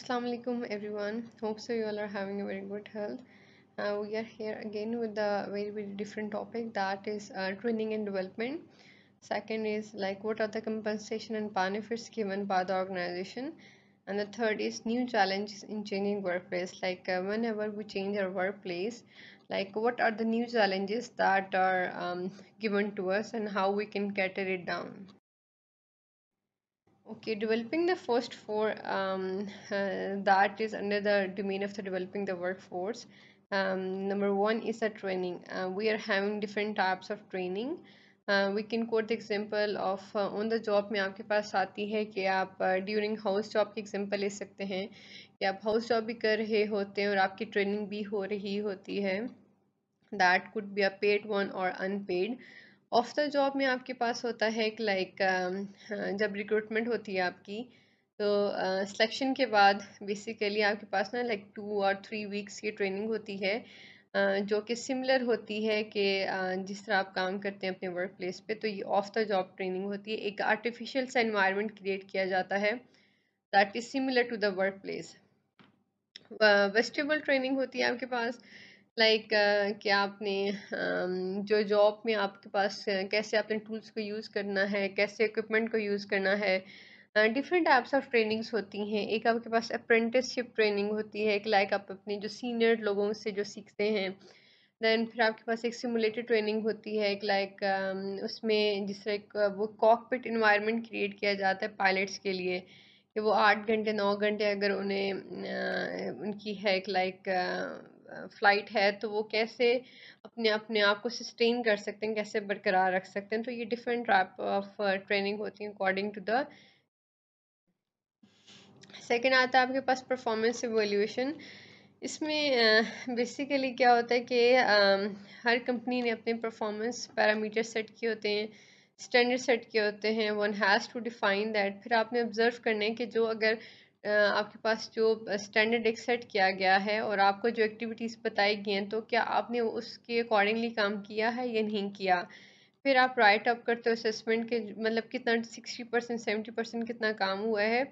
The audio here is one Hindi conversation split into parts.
Assalamualaikum everyone hope so you all are having a very good health uh, we are here again with a very very different topic that is uh, training and development second is like what are the compensation and benefits given by the organization and the third is new challenges in changing workplace like uh, whenever we change our workplace like what are the new challenges that are um, given to us and how we can cater it down okay developing the first four um, uh, that is under the domain of the developing the workforce um, number one is a training uh, we are having different types of training uh, we can we example of uh, on the job mein aapke paas aati hai ki aap uh, during house job ki example le sakte hain ki aap house job bhi kar rahe hote hain aur aapki training bhi ho rahi hoti hai that could be a paid one or unpaid off the job में आपके पास होता है एक लाइक जब रिक्रूटमेंट होती है आपकी तो सिलेक्शन के बाद बेसिकली आपके पास ना लाइक टू और थ्री वीक्स की ट्रेनिंग होती है जो कि सिमिलर होती है कि जिस तरह आप काम करते हैं अपने वर्क प्लेस पर तो ये ऑफ द जॉब ट्रेनिंग होती है एक आर्टिफिशियल सा इन्वायरमेंट क्रिएट किया जाता है that is similar to the workplace vestibule training होती है आपके पास लाइक uh, कि आपने um, जो जॉब में आपके पास uh, कैसे आपने टूल्स को यूज़ करना है कैसे इक्विपमेंट को यूज़ करना है डिफरेंट टाइप्स ऑफ ट्रेनिंग्स होती हैं एक आपके पास अप्रेंटिसशिप ट्रेनिंग होती है एक लाइक आप अपने जो सीनियर लोगों से जो सीखते हैं दैन फिर आपके पास एक सिमुलेटेड ट्रेनिंग होती है एक लाइक um, उसमें जिस तरह वो कॉकपिट इन्वायरमेंट क्रिएट किया जाता है पायलट्स के लिए कि वो आठ घंटे नौ घंटे अगर उन्हें uh, उनकी है एक लाइक uh, फ़्लाइट है तो वो कैसे अपने अपने आप को सस्टेन कर सकते हैं कैसे बरकरार रख सकते हैं तो ये डिफरेंट टाइप ऑफ ट्रेनिंग होती है अकॉर्डिंग टू द सेकेंड आता है आपके पास परफॉर्मेंस एवोल्यूशन इसमें बेसिकली uh, क्या होता है कि um, हर कंपनी ने अपने परफॉर्मेंस पैरामीटर सेट किए होते हैं स्टैंडर्ड सेट किए होते हैं one has to define that फिर आपने ऑब्ज़र्व करना है कि जो अगर आपके पास जो स्टैंडर्ड एक सेट किया गया है और आपको जो एक्टिविटीज़ बताई गई हैं तो क्या आपने उसके अकॉर्डिंगली काम किया है या नहीं किया फिर आप राइट अप करते हो असेसमेंट के मतलब कितना सिक्सटी परसेंट सेवेंटी परसेंट कितना काम हुआ है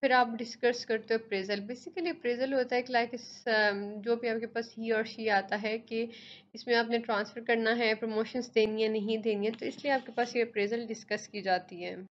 फिर आप डिस्कस करते हो अप्रेजल बेसिकली अप्रेजल होता है कि लाइक इस जो भी आपके पास ही और शी आता है कि इसमें आपने ट्रांसफ़र करना है प्रमोशंस देनी है नहीं देनी है तो इसलिए आपके पास ये अप्रेजल डिस्कस की जाती है